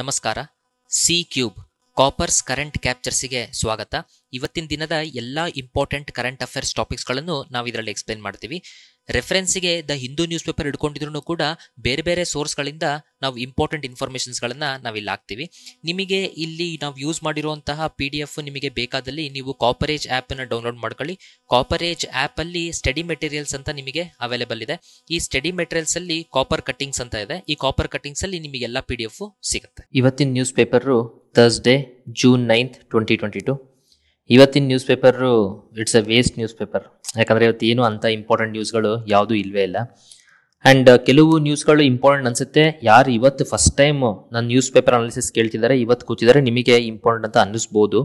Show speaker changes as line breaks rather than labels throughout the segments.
ನಮಸ್ಕಾರ C cube coppers current ಕ್ಯಾಪ್ಚರ್ಸಿಗೆ ಸ್ವಾಗತ ಇವತ್ತಿನ ದಿನದ ಎಲ್ಲ ಇಂಪಾರ್ಟೆಂಟ್ ಕರೆಂಟ್ ಅಫೇರ್ಸ್ ಟಾಪಿಕ್ಸ್ಗಳನ್ನು ನಾವು ಇದರಲ್ಲಿ ಎಕ್ಸ್ಪ್ಲೇನ್ ಮಾಡ್ತೀವಿ ರೆಫರೆನ್ಸ್ಗೆ ದ ಹಿಂದೂ ನ್ಯೂಸ್ ಪೇಪರ್ ಇಟ್ಕೊಂಡಿದ್ರು ಕೂಡ ಬೇರೆ ಬೇರೆ ಸೋರ್ಸ್ಗಳಿಂದ ನಾವು ಇಂಪಾರ್ಟೆಂಟ್ ಇನ್ಫಾರ್ಮೇಷನ್ಸ್ಗಳನ್ನು ನಾವಿಲ್ಲಿ ಹಾಕ್ತೀವಿ ನಿಮಗೆ ಇಲ್ಲಿ ನಾವು ಯೂಸ್ ಮಾಡಿರುವಂತಹ ಪಿ ಡಿ ಎಫ್ ನಿಮಗೆ ಬೇಕಾದಲ್ಲಿ ನೀವು ಕಾಪರೇಜ್ ಆ್ಯಪನ್ನು ಡೌನ್ಲೋಡ್ ಮಾಡ್ಕೊಳ್ಳಿ ಕಾಪರೇಜ್ ಆ್ಯಪಲ್ಲಿ ಸ್ಟಡಿ ಮೆಟೀರಿಯಲ್ಸ್ ಅಂತ ನಿಮಗೆ ಅವೈಲೇಬಲ್ ಇದೆ ಈ ಸ್ಟಡಿ ಮೆಟೀರಿಯಲ್ಸಲ್ಲಿ ಕಾಪರ್ ಕಟ್ಟಿಂಗ್ಸ್ ಅಂತ ಇದೆ ಈ ಕಾಪರ್ ಕಟ್ಟಿಂಗ್ಸಲ್ಲಿ ನಿಮಗೆಲ್ಲ ಪಿ ಡಿ ಎಫ್ ಸಿಗುತ್ತೆ ಇವತ್ತಿನ news paper Thursday June ninth twenty twenty two ಇವತ್ತಿನ news paper it's a waste news paper ಯಾಕಂದರೆ ಇವತ್ತು ಏನು ಅಂಥ ಇಂಪಾರ್ಟೆಂಟ್ ನ್ಯೂಸ್ಗಳು ಯಾವುದೂ ಇಲ್ಲವೇ ಇಲ್ಲ ಆ್ಯಂಡ್ ಕೆಲವು ನ್ಯೂಸ್ಗಳು ಇಂಪಾರ್ಟೆಂಟ್ ಅನಿಸುತ್ತೆ ಯಾರು ಇವತ್ತು ಫಸ್ಟ್ ಟೈಮ್ ನನ್ನ ನ್ಯೂಸ್ ಪೇಪರ್ ಅನಾಲಿಸಿಸ್ ಕೇಳ್ತಿದ್ದಾರೆ ಇವತ್ತು ಕೂತಿದ್ದಾರೆ ನಿಮಗೆ ಇಂಪಾರ್ಟೆಂಟ್ ಅಂತ ಅನ್ನಿಸ್ಬೋದು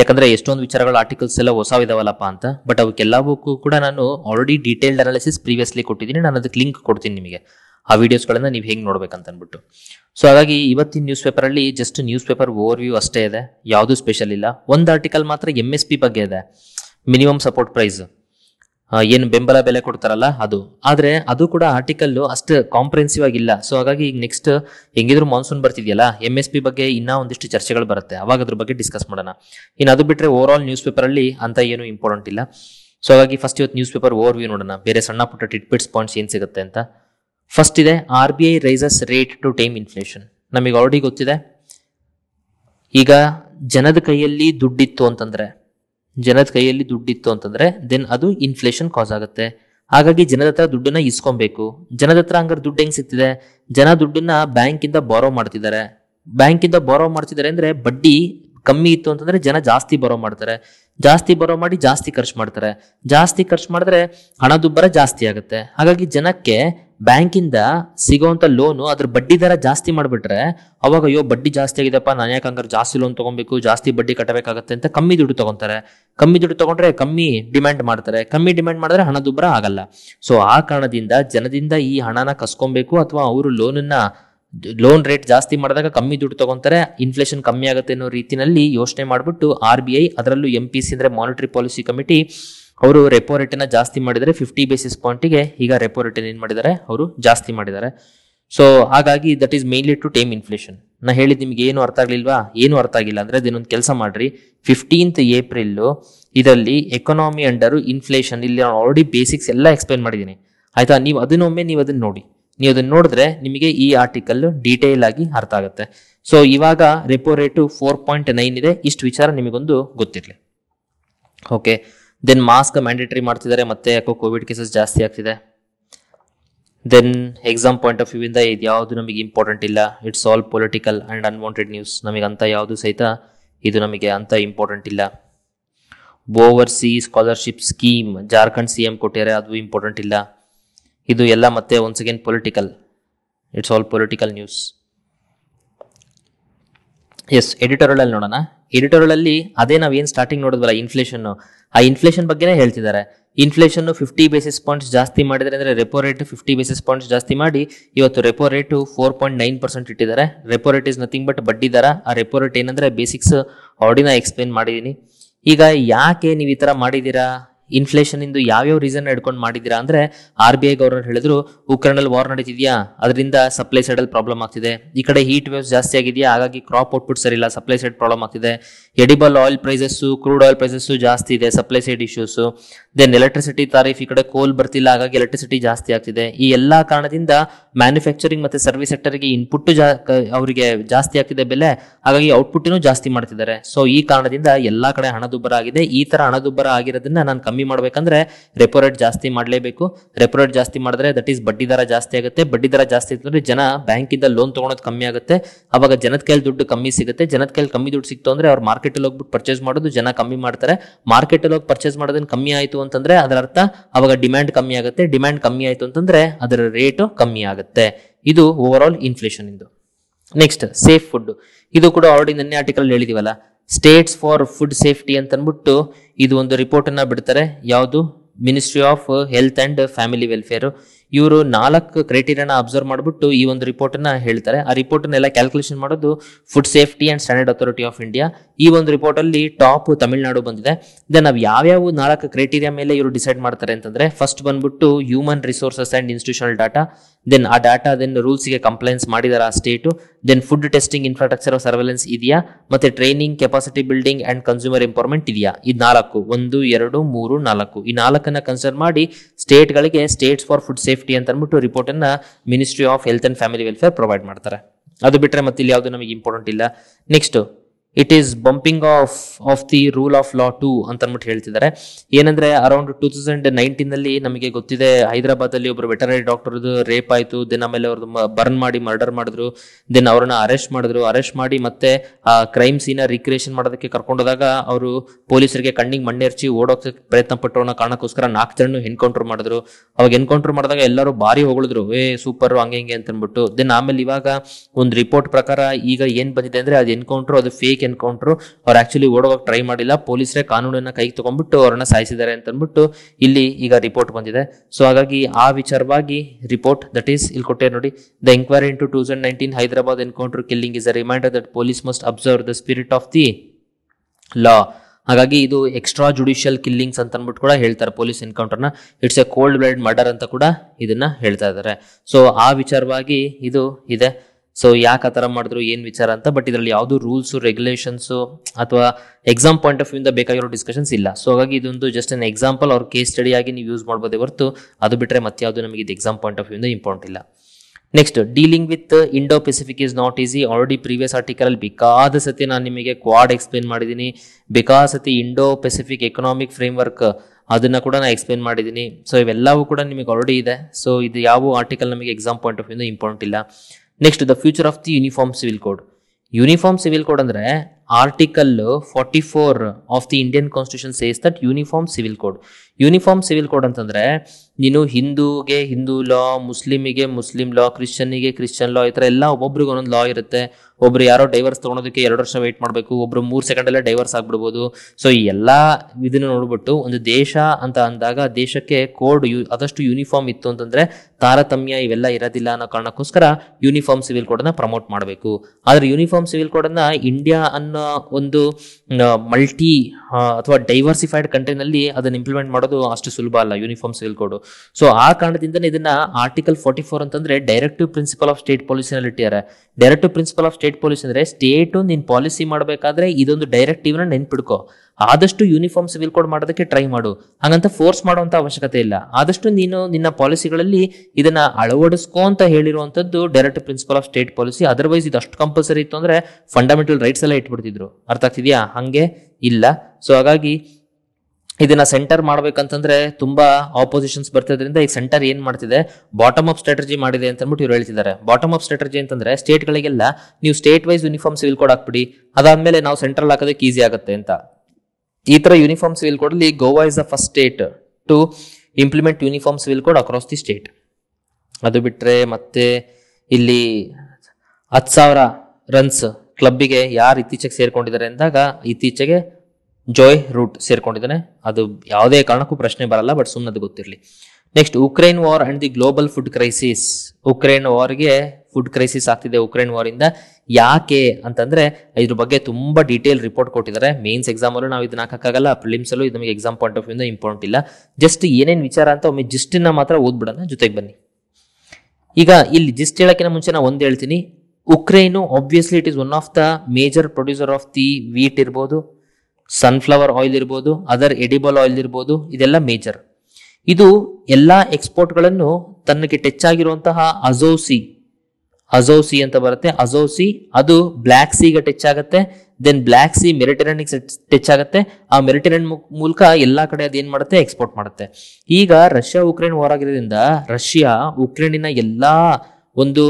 ಯಾಕಂದರೆ ಎಷ್ಟೊಂದು ವಿಚಾರಗಳ ಆರ್ಟಿಕಲ್ಸ್ ಎಲ್ಲ ಇದಾವಲ್ಲಪ್ಪ ಅಂತ ಬಟ್ ಅವಕ್ಕೆಲ್ಲವಕ್ಕೂ ಕೂಡ ನಾನು ಆಲ್ರೆಡಿ ಡೀಟೇಲ್ಡ್ ಅನಾಲಿಸಿಸ್ ಪ್ರೀವಿಯಸ್ಲಿ ಕೊಟ್ಟಿದ್ದೀನಿ ನಾನು ಅದಕ್ಕೆ ಲಿಂಕ್ ಕೊಡ್ತೀನಿ ನಿಮಗೆ ಆ ವಿಡಿಯೋಸ್ಗಳನ್ನ ನೀವು ಹೆಂಗೆ ನೋಡ್ಬೇಕಂತ ಅನ್ಬಿಟ್ಟು ಸೊ ಹಾಗಾಗಿ ಇವತ್ತಿನ ನ್ಯೂಸ್ ಪೇಪರಲ್ಲಿ just news paper overview ಅಷ್ಟೇ ಇದೆ ಯಾವುದೂ ಸ್ಪೆಷಲ್ ಇಲ್ಲ ಒಂದು ಆರ್ಟಿಕಲ್ ಮಾತ್ರ ಎಮ್ ಎಸ್ ಪಿ ಬಗ್ಗೆ ಇದೆ ಮಿನಿಮಮ್ ಸಪೋರ್ಟ್ ಪ್ರೈಸ್ ಏನು ಬೆಂಬಲ ಬೆಲೆ ಕೊಡ್ತಾರಲ್ಲ ಅದು ಆದರೆ ಅದು ಕೂಡ ಆರ್ಟಿಕಲ್ಲು ಅಷ್ಟು ಕಾಂಪ್ರೆನ್ಸಿವ್ ಆಗಿಲ್ಲ ಸೊ ಹಾಗಾಗಿ ಈಗ ನೆಕ್ಸ್ಟ್ ಹೆಂಗಿದ್ರು ಮಾನ್ಸೂನ್ ಬರ್ತಿದೆಯಲ್ಲ ಎಮ್ ಎಸ್ ಪಿ ಬಗ್ಗೆ ಇನ್ನೂ ಒಂದಿಷ್ಟು ಚರ್ಚೆಗಳು ಬರುತ್ತೆ ಅವಾಗ ಅದ್ರ ಬಗ್ಗೆ ಡಿಸ್ಕಸ್ ಮಾಡೋಣ ಇನ್ನು ಅದು ಬಿಟ್ಟರೆ ಓವರ್ ಆಲ್ ನ್ಯೂಸ್ ಪೇಪರಲ್ಲಿ ಅಂತ ಏನೂ ಇಂಪಾರ್ಟೆಂಟ್ ಇಲ್ಲ ಸೊ ಹಾಗಾಗಿ ಫಸ್ಟ್ ಇವತ್ತು ನ್ಯೂಸ್ ಪೇಪರ್ ಓವರ್ ವ್ಯೂ ನೋಡೋಣ ಬೇರೆ ಸಣ್ಣ ಪುಟ್ಟ ಟಿಟ್ಬಿಟ್ಸ್ ಪಾಯಿಂಟ್ಸ್ ಏನು ಸಿಗುತ್ತೆ ಅಂತ ಫಸ್ಟ್ ಇದೆ R B I raises rate to tame inflation ನಮಗೆ ಆಲ್ರೆಡಿ ಗೊತ್ತಿದೆ ಈಗ ಜನದ ಕೈಯಲ್ಲಿ ದುಡ್ಡಿತ್ತು ಅಂತಂದರೆ ಜನದ ಕೈಯಲ್ಲಿ ದುಡ್ಡಿತ್ತು ಅಂತಂದರೆ ದೆನ್ ಅದು ಇನ್ಫ್ಲೇಷನ್ ಕಾಸ್ ಆಗುತ್ತೆ ಹಾಗಾಗಿ ಜನದ ಹತ್ರ ದುಡ್ಡನ್ನ ಇಸ್ಕೊಬೇಕು ಜನದ ಹತ್ರ ಹಂಗಾರೆ ದುಡ್ಡು ಹೆಂಗೆ ಸಿಗ್ತಿದೆ ಜನ ದುಡ್ಡನ್ನ ಬ್ಯಾಂಕಿಂದ ಬಾರೋ ಮಾಡ್ತಿದ್ದಾರೆ ಬ್ಯಾಂಕಿಂದ ಬಾರೋ ಮಾಡ್ತಿದ್ದಾರೆ ಅಂದರೆ ಬಡ್ಡಿ ಕಮ್ಮಿ ಇತ್ತು ಅಂತಂದ್ರೆ ಜನ ಜಾಸ್ತಿ ಬರೋ ಮಾಡ್ತಾರೆ ಜಾಸ್ತಿ ಬರೋ ಮಾಡಿ ಜಾಸ್ತಿ ಖರ್ಚು ಮಾಡ್ತಾರೆ ಜಾಸ್ತಿ ಖರ್ಚು ಮಾಡಿದ್ರೆ ಹಣದುಬ್ಬರ ಜಾಸ್ತಿ ಆಗುತ್ತೆ ಹಾಗಾಗಿ ಜನಕ್ಕೆ ಬ್ಯಾಂಕಿಂದ ಸಿಗೋವಂಥ ಲೋನು ಅದ್ರ ಬಡ್ಡಿ ದರ ಜಾಸ್ತಿ ಮಾಡಿಬಿಟ್ರೆ ಅವಾಗ ಅಯ್ಯೋ ಬಡ್ಡಿ ಜಾಸ್ತಿ ಆಗಿದೆಪ್ಪ ನಾನು ಯಾಕೆ ಜಾಸ್ತಿ ಲೋನ್ ತಗೊಬೇಕು ಜಾಸ್ತಿ ಬಡ್ಡಿ ಕಟ್ಟಬೇಕಾಗತ್ತೆ ಅಂತ ಕಮ್ಮಿ ದುಡ್ಡು ತೊಗೊತಾರೆ ಕಮ್ಮಿ ದುಡ್ಡು ತಗೊಂಡ್ರೆ ಕಮ್ಮಿ ಡಿಮ್ಯಾಂಡ್ ಮಾಡ್ತಾರೆ ಕಮ್ಮಿ ಡಿಮ್ಯಾಂಡ್ ಮಾಡಿದ್ರೆ ಹಣದುಬ್ಬರ ಆಗಲ್ಲ ಸೊ ಆ ಕಾರಣದಿಂದ ಜನದಿಂದ ಈ ಹಣನ ಕಸ್ಕೊಬೇಕು ಅಥವಾ ಅವರು ಲೋನನ್ನ ಲೋನ್ ರೇಟ್ ಜಾಸ್ತಿ ಮಾಡಿದಾಗ ಕಮ್ಮಿ ದುಡ್ಡು ತಗೊಂತಾರೆ ಇನ್ಫ್ಲೇಷನ್ ಕಮ್ಮಿ ಆಗುತ್ತೆ ಅನ್ನೋ ರೀತಿಯಲ್ಲಿ ಯೋಚನೆ ಮಾಡಿಬಿಟ್ಟು ಆರ್ ಬಿ ಐ ಅದರಲ್ಲೂ ಎಂ ಪಿ ಸಿ ಅಂದರೆ ಮಾನಿಟರಿ ಪಾಲಿಸಿ ಕಮಿಟಿ ಅವರು ರೆಪೋ ರೇಟನ್ನು ಜಾಸ್ತಿ ಮಾಡಿದರೆ ಫಿಫ್ಟಿ ಬೇಸಿಸ್ ಪಾಯಿಂಟಿಗೆ ಈಗ ರೆಪೋ ರೇಟನ್ನು ಏನು ಮಾಡಿದ್ದಾರೆ ಅವರು ಜಾಸ್ತಿ ಮಾಡಿದ್ದಾರೆ ಸೊ ಹಾಗಾಗಿ that is mainly to tame inflation ನಾ ಹೇಳಿದ ನಿಮ್ಗೆ ಏನು ಅರ್ಥ ಆಗಲಿಲ್ವಾ ಏನು ಅರ್ಥ ಆಗಿಲ್ಲ ಅಂದರೆ ಅದನ್ನೊಂದು ಕೆಲಸ ಮಾಡಿರಿ ಫಿಫ್ಟೀನ್ತ್ ಏಪ್ರಿಲ್ಲು ಇದರಲ್ಲಿ ಎಕನಾಮಿ ಅಂಡರು ಇನ್ಫ್ಲೇಷನ್ ಇಲ್ಲಿ ನಾನು ಆಲ್ರೆಡಿ ಬೇಸಿಕ್ಸ್ ಎಲ್ಲ ಎಕ್ಸ್ಪ್ಲೇನ್ ಮಾಡಿದ್ದೀನಿ ಆಯಿತಾ ನೀವು ಅದನ್ನೊಮ್ಮೆ ನೀವು ಅದನ್ನು ನೋಡಿ ನೀವು ಅದನ್ನು ನೋಡಿದ್ರೆ ನಿಮಗೆ ಈ ಆರ್ಟಿಕಲ್ ಡೀಟೇಲ್ ಆಗಿ ಅರ್ಥ ಆಗುತ್ತೆ ಸೊ ಇವಾಗ repo rate four point nine ಇದೆ ಇಷ್ಟು ವಿಚಾರ ನಿಮಗೊಂದು ಗೊತ್ತಿರಲಿ ಓಕೆ ದೆನ್ ಮಾಸ್ಕ್ ಮ್ಯಾಂಡೇಟರಿ ಮಾಡ್ತಿದ್ದಾರೆ ಮತ್ತೆ ಯಾಕೋ ಕೋವಿಡ್ ಕೇಸಸ್ ಜಾಸ್ತಿ ಆಗ್ತಿದೆ then exam point of view ಇಂದ ಇದು ಯಾವುದು ನಮಗೆ ಇಂಪಾರ್ಟೆಂಟ್ ಇಲ್ಲ it's all political and unwanted news ನಮಗೆ ಅಂತ ಯಾವುದು ಸಹಿತ ಇದು ನಮಗೆ ಅಂತ ಇಂಪಾರ್ಟೆಂಟ್ ಇಲ್ಲ over C scholarship scheme Jharkhand C M ಕೊಟ್ಟಿದ್ದಾರೆ ಅದು ಇಂಪಾರ್ಟೆಂಟ್ ಇಲ್ಲ ಇದು ಎಲ್ಲ ಮತ್ತೆ once again political it's all political news ಎಸ್ ಎಡಿಟೋರಲಲ್ಲಿ ನೋಡೋಣ ಎಡಿಟೋರಿಯಲಲ್ಲಿ ಅದೇ ನಾವು ಏನು ಸ್ಟಾರ್ಟಿಂಗ್ ನೋಡಿದ್ವಲ್ಲ ಇನ್ಫ್ಲೇಷನ್ ಆ ಇನ್ಫ್ಲೇಷನ್ ಬಗ್ಗೆನೇ ಹೇಳ್ತಿದ್ದಾರೆ ಇನ್ಫ್ಲೇಷನ್ ಫಿಫ್ಟಿ ಬೇಸಿಸ್ ಪಾಯಿಂಟ್ಸ್ ಜಾಸ್ತಿ ಮಾಡಿದರೆ ಅಂದರೆ repo rate fifty basis points ಜಾಸ್ತಿ ಮಾಡಿ ಇವತ್ತು repo rate four point nine percent ಇಟ್ಟಿದ್ದಾರೆ repo rate is nothing but ಬಡ್ಡಿ ದರ ಆ ರೆಪೋ ರೇಟ್ ಏನಂದರೆ ಬೇಸಿಕ್ಸ್ ಆಡಿನ ಎಕ್ಸ್ಪ್ಲೇನ್ ಮಾಡಿದ್ದೀನಿ ಈಗ ಯಾಕೆ ನೀವು ಈ ಥರ ಮಾಡಿದ್ದೀರಾ ಇನ್ಫ್ಲೇಷನ್ ಇಂದು ಯಾವ್ಯಾವ ರೀಸನ್ ಹಿಡ್ಕೊಂಡು ಮಾಡಿದಿರಾ ಅಂದರೆ ಆರ್ ಬಿ ಐ ಗವರ್ನರ್ ಹೇಳಿದ್ರು ಉಕ್ರೇನಲ್ಲಿ ವಾರ್ ನಡೀತಿದೆಯಾ ಅದರಿಂದ ಸಪ್ಲೈ ಅಲ್ಲಿ ಪ್ರಾಬ್ಲಮ್ ಆಗ್ತಿದೆ ಈ ಕಡೆ ಹೀಟ್ ವೇವ್ಸ್ ಜಾಸ್ತಿ ಆಗಿದೆಯಾ ಹಾಗಾಗಿ ಕ್ರಾಪ್ ಔಟ್ಪುಟ್ ಸರಿಯಿಲ್ಲ ಸಪ್ಲೈ ಸೈಡ್ ಪ್ರಾಬ್ಲಮ್ ಆಗ್ತಿದೆ edible oil prices crude oil prices ಜಾಸ್ತಿ ಇದೆ supply side issues then electricity tariff ಈ ಕಡೆ ಕೋಲ್ ಬರ್ತಿಲ್ಲ ಹಾಗಾಗಿ ಎಲೆಕ್ಟ್ರಿಸಿಟಿ ಜಾಸ್ತಿ ಆಗ್ತಿದೆ ಈ ಎಲ್ಲ ಕಾರಣದಿಂದ ಮ್ಯಾನುಫ್ಯಾಕ್ಚರಿಂಗ್ ಮತ್ತು ಸರ್ವಿಸ್ ಸೆಕ್ಟರ್ಗೆ ಇನ್ಪುಟ್ ಜಾ ಅವರಿಗೆ ಜಾಸ್ತಿ ಆಗ್ತಿದೆ ಬೆಲೆ ಹಾಗಾಗಿ ಔಟ್ಪುಟ್ಟನ್ನು ಜಾಸ್ತಿ ಮಾಡ್ತಿದ್ದಾರೆ ಸೊ ಈ ಕಾರಣದಿಂದ ಎಲ್ಲ ಕಡೆ ಹಣದುಬ್ಬರ ಆಗಿದೆ ಈ ಥರ ಹಣದುಬ್ಬರ ಆಗಿರೋದನ್ನ ನಾನು ಕಮ್ಮಿ ಮಾಡಬೇಕಂದ್ರೆ ರೆಪೋ ರೇಟ್ ಜಾಸ್ತಿ ಮಾಡಲೇಬೇಕು ರೆಪೋ ರೇಟ್ ಜಾಸ್ತಿ ಮಾಡಿದ್ರೆ ದಟ್ ಈಸ್ ಬಡ್ಡಿ ದರ ಜಾಸ್ತಿ ಆಗುತ್ತೆ ಬಡ್ಡಿ ದರ ಜಾಸ್ತಿ ಇತ್ತಂದ್ರೆ ಜನ ಬ್ಯಾಂಕಿಂದ ಲೋನ್ ತೊಗೊಳೋದು ಕಮ್ಮಿ ಆಗುತ್ತೆ ಅವಾಗ ಜನದ ಕೈಲಿ ದುಡ್ಡು ಕಮ್ಮಿ ಸಿಗುತ್ತೆ ಜನದ ಕೈಲಿ ಕಮ್ಮಿ ದುಡ್ಡು ಸಿಕ್ತು ಅಂದ್ರೆ ಅವ್ರ ಮಾರ್ಕೆಟ್ ಮಾರ್ಕೆಟಲ್ಲಿ ಹೋಗ್ಬಿಟ್ಟು ಪರ್ಚೇಸ್ ಮಾಡೋದು ಜನ ಕಮ್ಮಿ ಮಾಡ್ತಾರೆ ಮಾರ್ಕೆಟಲ್ಲಿ ಹೋಗಿ ಪರ್ಚೇಸ್ ಮಾಡೋದನ್ನ ಕಮ್ಮಿ ಆಯಿತು ಅಂತಂದ್ರೆ ಅದರ ಅರ್ಥ ಅವಾಗ ಡಿಮ್ಯಾಂಡ್ ಕಮ್ಮಿ ಆಗುತ್ತೆ ಡಿಮ್ಯಾಂಡ್ ಕಮ್ಮಿ ಆಯಿತು ಅಂತಂದ್ರೆ ಅದರ ರೇಟು ಕಮ್ಮಿ ಆಗುತ್ತೆ ಇದು ಓವರ್ ಆಲ್ ಇನ್ಫ್ಲೇಷನ್ ಇಂದು ನೆಕ್ಸ್ಟ್ ಸೇಫ್ ಫುಡ್ ಇದು ಕೂಡ ಆಲ್ರೆಡಿ ನಿನ್ನೆ ಆರ್ಟಿಕಲ್ ಹೇಳಿದೀವಲ್ಲ ಸ್ಟೇಟ್ಸ್ ಫಾರ್ ಫುಡ್ ಸೇಫ್ಟಿ ಅಂತ ಅಂದ್ಬಿಟ್ಟು ಇದು ಒಂದು ರಿಪೋರ್ಟನ್ನು ಬಿಡ್ತಾರೆ ಯಾವುದು ministry of health and family welfare ಇವರು ನಾಲ್ಕು ಕ್ರೈಟೀರಿಯಾನ ಅಬ್ಸರ್ವ್ ಮಾಡಿಬಿಟ್ಟು ಈ ಒಂದು ರಿಪೋರ್ಟನ್ನ ಹೇಳ್ತಾರೆ ಆ ರಿಪೋರ್ಟನ್ನೆಲ್ಲ ಕ್ಯಾಲ್ಕುಲೇಷನ್ ಮಾಡೋದು food safety and standard authority of India ಈ ಒಂದು ರಿಪೋರ್ಟಲ್ಲಿ ಟಾಪ್ ತಮಿಳ್ನಾಡು ಬಂದಿದೆ ದೆನ್ ನಾವು ಯಾವ್ಯಾವ ನಾಲ್ಕು ಕ್ರೈಟೀರಿಯಾ ಮೇಲೆ ಇವರು ಡಿಸೈಡ್ ಮಾಡ್ತಾರೆ ಅಂತಂದರೆ ಫಸ್ಟ್ ಬಂದ್ಬಿಟ್ಟು human resources and institutional data then ಆ ಡಾಟಾ ದೆನ್ ರೂಲ್ಸ್ಗೆ ಕಂಪ್ಲೈನ್ಸ್ ಮಾಡಿದಾರೆ ಆ state then food testing infrastructure of surveillance ಇದೆಯಾ ಮತ್ತು training capacity building and consumer improvement ಇದೆಯಾ ಇದು ನಾಲ್ಕು ಒಂದು ಎರಡು ಮೂರು ನಾಲ್ಕು ಈ ನಾಲ್ಕನ್ನು ಕನ್ಸಿಡರ್ ಮಾಡಿ ಸ್ಟೇಟ್ಗಳಿಗೆ ಸ್ಟೇಟ್ಸ್ ಫಾರ್ ಫುಡ್ ಸೇಫ್ಟಿ ಅಂತ ಅಂದ್ಬಿಟ್ಟು ರಿಪೋರ್ಟನ್ನು ministry of health and family welfare provide ಮಾಡ್ತಾರೆ ಅದು ಬಿಟ್ಟರೆ ಮತ್ತೆ ಇಲ್ಲಿ ಯಾವುದು ನಮಗೆ ಇಂಪಾರ್ಟೆಂಟ್ ಇಲ್ಲ next it is bumping off of the rule of law too ಅಂತ ಅಂದ್ಬಿಟ್ಟು ಹೇಳ್ತಿದ್ದಾರೆ ಏನಂದ್ರೆ ಅರೌಂಡ್ ಟೂ ತೌಸಂಡ್ ನೈನ್ಟೀನ್ ಅಲ್ಲಿ ನಮಗೆ ಗೊತ್ತಿದೆ ಹೈದರಾಬಾದ್ ಅಲ್ಲಿ ಒಬ್ಬರು ವೆಟನರಿ ಡಾಕ್ಟರ್ ರೇಪ್ ಆಯ್ತು ದೆನ್ ಆಮೇಲೆ ಅವ್ರದ್ದು ಬರ್ನ್ ಮಾಡಿ ಮರ್ಡರ್ ಮಾಡಿದ್ರು ದೆನ್ ಅವ್ರನ್ನ ಅರೆಸ್ಟ್ ಮಾಡಿದ್ರು ಅರೆಸ್ಟ್ ಮಾಡಿ ಮತ್ತೆ ಆ ಕ್ರೈಮ್ ಸೀನ ರಿಕ್ರಿಯೇಷನ್ ಮಾಡೋದಕ್ಕೆ ಕರ್ಕೊಂಡೋದಾಗ ಅವರು ಪೊಲೀಸರಿಗೆ ಕಣ್ಣಿಗೆ ಮಣ್ಣೆರ್ಚಿ ಓಡೋಕೆ ಪ್ರಯತ್ನ ಪಟ್ಟವನ್ನ ಕಾರಣಕ್ಕೋಸ್ಕರ ನಾಲ್ಕು ಜನ ಎನ್ಕೌಂಟರ್ ಮಾಡಿದ್ರು ಅವಾಗ ಎನ್ಕೌಂಟರ್ ಮಾಡಿದಾಗ ಎಲ್ಲರೂ ಭಾರಿ ಹೊಗಳಿದ್ರು ಏ ಸೂಪರ್ ಹಂಗೆ ಹಿಂಗೆ ಅಂತ ಅಂದ್ಬಿಟ್ಟು ದೆನ್ ಆಮೇಲೆ ಇವಾಗ ಒಂದು ರಿಪೋರ್ಟ್ ಪ್ರಕಾರ ಈಗ ಏನ್ ಬಂದಿದೆ ಅಂದ್ರೆ ಅದು ಎನ್ಕೌಂಟರ್ ಅದು ಫೇಕ್ ಬೇಸಿಕ್ ಎನ್ಕೌಂಟರ್ ಅವ್ರು ಆಕ್ಚುಲಿ ಓಡೋಗಕ್ಕೆ ಟ್ರೈ ಮಾಡಿಲ್ಲ ಪೊಲೀಸರೇ ಕಾನೂನನ್ನ ಕೈಗೆ ತಗೊಂಡ್ಬಿಟ್ಟು ಅವ್ರನ್ನ ಸಾಯಿಸಿದ್ದಾರೆ ಅಂತಂದ್ಬಿಟ್ಟು ಇಲ್ಲಿ ಈಗ ರಿಪೋರ್ಟ್ ಬಂದಿದೆ ಸೊ ಹಾಗಾಗಿ ಆ ವಿಚಾರವಾಗಿ ರಿಪೋರ್ಟ್ ದಟ್ ಈಸ್ ಇಲ್ಲಿ ಕೊಟ್ಟೆ ನೋಡಿ the enquiry into two thousand nineteen Hyderabad encounter killing is a reminder that police must observe the spirit of the law ಹಾಗಾಗಿ ಇದು ಎಕ್ಸ್ಟ್ರಾ ಜುಡಿಷಿಯಲ್ ಕಿಲ್ಲಿಂಗ್ಸ್ ಅಂತ ಅಂದ್ಬಿಟ್ಟು ಕೂಡ ಹೇಳ್ತಾರೆ ಪೊಲೀಸ್ ಎನ್ಕೌಂಟರ್ನ it's a cold blood murder ಅಂತ ಕೂಡ ಇದನ್ನ ಹೇಳ್ತಾ ಇದ್ದಾರೆ ಸೊ ಆ ವಿಚಾರವಾಗಿ ಇದು ಇದೆ ಸೊ ಯಾಕೆ ಆ ಥರ ಮಾಡಿದ್ರು ಏನು ವಿಚಾರ ಅಂತ ಬಟ್ ಇದರಲ್ಲಿ ಯಾವುದು ರೂಲ್ಸು ರೆಗ್ಯುಲೇಷನ್ಸು ಅಥವಾ ಎಕ್ಸಾಮ್ ಪಾಯಿಂಟ್ ಆಫ್ ಇಂದ ಬೇಕಾಗಿರೋ ಡಿಸ್ಕಷನ್ಸ್ ಇಲ್ಲ ಸೊ ಹಾಗಾಗಿ ಇದೊಂದು ಜಸ್ಟ್ ಅನ್ ಎಕ್ಸಾಂಪಲ್ ಅವ್ರ ಕೇಸ್ ಸ್ಟಡಿಯಾಗಿ ನೀವು ಯೂಸ್ ಮಾಡ್ಬೋದೇ ಹೊರತು ಅದು ಬಿಟ್ಟರೆ ಮತ್ತೆ ಯಾವುದು ನಮಗೆ ಇದು ಎಕ್ಸಾಮ್ ಪಾಯಿಂಟ್ ಆಫ್ ವ್ಯೂಯಿಂದ ಇಂಪಾರ್ಟೆಂಟ್ ಇಲ್ಲ next dealing with Indo Pacific is not easy already previous article ಬೇಕಾದ ಸತಿ ನಾನು ನಿಮಗೆ ಕ್ವಾಡ್ ಎಕ್ಸ್ಪ್ಲೇನ್ ಮಾಡಿದ್ದೀನಿ ಬೇಕಾದ ಸತಿ Indo Pacific economic framework ಅದನ್ನು ಕೂಡ ನಾನು ಎಕ್ಸ್ಪ್ಲೇನ್ ಮಾಡಿದ್ದೀನಿ ಸೊ ಇವೆಲ್ಲವೂ ಕೂಡ ನಿಮಗೆ ಆಲ್ರೆಡಿ ಇದೆ ಸೊ ಇದು ಯಾವ ಆರ್ಟಿಕಲ್ ನಮಗೆ ಎಕ್ಸಾಮ್ ಪಾಯಿಂಟ್ ಆಫ್ ವ್ಯೂಯಿಂದ ಇಂಪಾರ್ಟೆಂಟ್ ಇಲ್ಲ next the future of the uniform civil code uniform civil code ಅಂದ್ರೆ article forty four of the Indian constitution says that uniform civil code uniform civil code ಅಂತಂದ್ರೆ ನೀನು ಹಿಂದೂಗೆ Hindu law ಮುಸ್ಲಿಮಿಗೆ Muslim law ಕ್ರಿಶ್ಚಿಯನ್ನಿಗೆ Christian law ಈ ಥರ ಎಲ್ಲ ಒಬ್ಬೊಬ್ರಿಗೆ ಒಂದೊಂದು ಲಾ ಇರುತ್ತೆ ಒಬ್ರು ಯಾರೋ ಡೈವರ್ಸ್ ತೊಗೊಳೋದಕ್ಕೆ ಎರಡು ವರ್ಷ ವೆಯ್ಟ್ ಮಾಡಬೇಕು ಒಬ್ರು ಮೂರು ಸೆಕೆಂಡಲ್ಲೇ ಡೈವರ್ಸ್ ಆಗ್ಬಿಡ್ಬೋದು ಸೊ ಈ ಎಲ್ಲ ಇದನ್ನು ನೋಡ್ಬಿಟ್ಟು ಒಂದು ದೇಶ ಅಂತ ಅಂದಾಗ ದೇಶಕ್ಕೆ ಕೋಡ್ ಯು ಆದಷ್ಟು ಯೂನಿಫಾರ್ಮ್ ಇತ್ತು ಅಂತಂದರೆ ತಾರತಮ್ಯ ಇವೆಲ್ಲ ಇರೋದಿಲ್ಲ ಅನ್ನೋ ಕಾರಣಕ್ಕೋಸ್ಕರ ಯೂನಿಫಾರ್ಮ್ ಸಿವಿಲ್ ಕೋಡನ್ನು ಪ್ರಮೋಟ್ ಮಾಡಬೇಕು ಆದರೆ ಯೂನಿಫಾರ್ಮ್ ಸಿವಿಲ್ ಕೋಡನ್ನು ಇಂಡಿಯಾ ಅನ್ನೋ ಒಂದು ಮಲ್ಟಿ ಅಥವಾ ಡೈವರ್ಸಿಫೈಡ್ ಕಂಟ್ರಿನಲ್ಲಿ ಅದನ್ನು ಇಂಪ್ಲಿಮೆಂಟ್ ಮಾಡೋದು ಅಷ್ಟು ಸುಲಭ ಅಲ್ಲ ಯೂನಿಫಾರ್ಮ್ ಸಿವಿಲ್ ಕೋಡು ಸೊ ಆ ಕಾರಣದಿಂದ ಇದನ್ನ ಆರ್ಟಿಕಲ್ ಫೋರ್ಟಿ ಫೋರ್ ಅಂತಂದ್ರೆ ಡೈರೆಕ್ಟಿವ್ ಪ್ರಿನ್ಸಿಪಲ್ ಆಫ್ ಸ್ಟೇಟ್ ಪಾಲಿಸಿನಲ್ಲಿ ಇಟ್ಟಿದ್ದಾರೆ directive principle of state policy ಅಂದ್ರೆ ಸ್ಟೇಟ್ ನೀನು ಪಾಲಿಸಿ ಮಾಡಬೇಕಾದ್ರೆ ಇದೊಂದು ನ ನೆನ್ಪಿಡ್ಕೋ ಆದಷ್ಟು ಯೂನಿಫಾರ್ಮ್ ಸಿವಿಲ್ ಕೋಡ್ ಮಾಡೋದಕ್ಕೆ ಟ್ರೈ ಮಾಡು ಹಾಗಂತ ಫೋರ್ಸ್ ಮಾಡುವಂತ ಅವಶ್ಯಕತೆ ಇಲ್ಲ ಆದಷ್ಟು ನೀನು ನಿನ್ನ ಪಾಲಿಸಿಗಳಲ್ಲಿ ಇದನ್ನ ಅಳವಡಿಸ್ಕೋ ಅಂತ ಹೇಳಿರುವಂತದ್ದು direct principle of state policy otherwise ಇದು ಅಷ್ಟು ಕಂಪಲ್ಸರಿ ಇತ್ತು ಅಂದ್ರೆ ಫಂಡಮೆಂಟಲ್ ರೈಟ್ಸ್ ಎಲ್ಲ ಇಟ್ಬಿಡ್ತಿದ್ರು ಅರ್ಥ ಆಗ್ತಿದ್ಯಾ ಹಂಗೆ ಇಲ್ಲ ಸೊ ಹಾಗಾಗಿ ಇದನ್ನ ಸೆಂಟರ್ ಮಾಡ್ಬೇಕಂತಂದ್ರೆ ತುಂಬಾ ಆಪೋಸಿಷನ್ಸ್ ಬರ್ತಿದ್ರಿಂದ ಈಗ ಸೆಂಟರ್ ಏನ್ ಮಾಡ್ತಿದೆ ಬಾಟಮ್ ಅಪ್ ಸ್ಟ್ರಾಟಜಿ ಮಾಡಿದೆ ಅಂತ ಅಂದ್ಬಿಟ್ಟು ಇವ್ರು ಹೇಳ್ತಿದ್ದಾರೆ ಬಾಟಮ್ ಅಪ್ ಸ್ಟ್ರಾಟಜಿ ಅಂತಂದ್ರೆ ಸ್ಟೇಟ್ ಗಳಿಗೆಲ್ಲ ನೀವು state wise uniform civil code ಹಾಕ್ಬಿಡಿ ಅದಾದ್ಮೇಲೆ ನಾವು ಸೆಂಟ್ರಲ್ ಹಾಕೋದಕ್ಕೆ ಈಸಿ ಆಗುತ್ತೆ ಅಂತ ಈ ತರ ಯೂನಿಫಾರ್ಮ್ ಸಿವಿಲ್ ಕೋಡ್ ಅಲ್ಲಿ Goa is the first state to implement uniform civil code across the state ಅದು ಬಿಟ್ರೆ ಮತ್ತೆ ಇಲ್ಲಿ ಹತ್ತು ಸಾವಿರ ರನ್ಸ್ ಕ್ಲಬ್ಬಿಗೆ ಯಾರು ಇತ್ತೀಚೆಗೆ ಸೇರ್ಕೊಂಡಿದ್ದಾರೆ ಅಂದಾಗ ಇತ್ತೀಚೆಗೆ ಜಾಯ್ ರೂಟ್ ಸೇರ್ಕೊಂಡಿದ್ದಾನೆ ಅದು ಯಾವುದೇ ಕಾರಣಕ್ಕೂ ಪ್ರಶ್ನೆ ಬರಲ್ಲ ಬಟ್ ಸುಮ್ಮನೆ ಗೊತ್ತಿರಲಿ next Ukraine war and the global food crisis Ukraine ವಾರ್ಗೆ ಫುಡ್ ಕ್ರೈಸಿಸ್ ಆಗ್ತಿದೆ ವಾರ್ ವಾರಿಂದ ಯಾಕೆ ಅಂತಂದ್ರೆ ಇದ್ರ ಬಗ್ಗೆ ತುಂಬಾ ಡೀಟೇಲ್ ರಿಪೋರ್ಟ್ ಕೊಟ್ಟಿದ್ದಾರೆ ಮೇನ್ಸ್ ಎಕ್ಸಾಮ್ ನಾವು ಇದನ್ನ ಹಾಕೋಕ್ಕಾಗಲ್ಲ ಪ್ರಿಲಿಮ್ಸ್ ಅಲ್ಲೂ ನಮಗೆ exam point of view important ಇಲ್ಲ ಜಸ್ಟ್ ಏನೇನು ವಿಚಾರ ಅಂತ ಒಮ್ಮೆ ಜಿಸ್ಟಿನ ಮಾತ್ರ ಓದ್ಬಿಡೋಣ ಜೊತೆಗೆ ಬನ್ನಿ ಈಗ ಇಲ್ಲಿ ಜಿಸ್ಟ್ ಹೇಳೋಕ್ಕಿಂತ ಮುಂಚೆ ನಾನು ಒಂದು ಹೇಳ್ತೀನಿ Ukraine obviously it is one of the major producer of the wheat ಇರ್ಬೋದು ಸನ್ಫ್ಲವರ್ ಆಯಿಲ್ ಇರ್ಬೋದು ಅದರ್ ಎಡಿಬಲ್ ಆಯಿಲ್ ಇರ್ಬೋದು ಇದೆಲ್ಲ ಮೇಜರ್ ಇದು ಎಲ್ಲ ಎಕ್ಸ್ಪೋರ್ಟ್ಗಳನ್ನು ತನ್ನಕ್ಕೆ ಟಚ್ ಆಗಿರುವಂತಹ ಅಜೋಸಿ ಅಜೋಸಿ ಅಂತ ಬರುತ್ತೆ ಅಜೋಸಿ ಅದು ಬ್ಲ್ಯಾಕ್ ಸಿಗೆ ಟಚ್ ಆಗುತ್ತೆ ದೆನ್ ಬ್ಲ್ಯಾಕ್ ಸಿ ಮೆರಿಟೇರಿಯನ್ಗೆ ಟಚ್ ಆಗುತ್ತೆ ಆ ಮೆರಿಟೇರಿಯನ್ ಮೂಲಕ ಎಲ್ಲಾ ಕಡೆ ಅದೇನ್ ಮಾಡುತ್ತೆ ಎಕ್ಸ್ಪೋರ್ಟ್ ಮಾಡುತ್ತೆ ಈಗ ರಷ್ಯಾ ಉಕ್ರೇನ್ ವಾರ್ ಆಗಿರೋದ್ರಿಂದ ರಷ್ಯಾ ಉಕ್ರೇನಿನ ಎಲ್ಲಾ ಒಂದು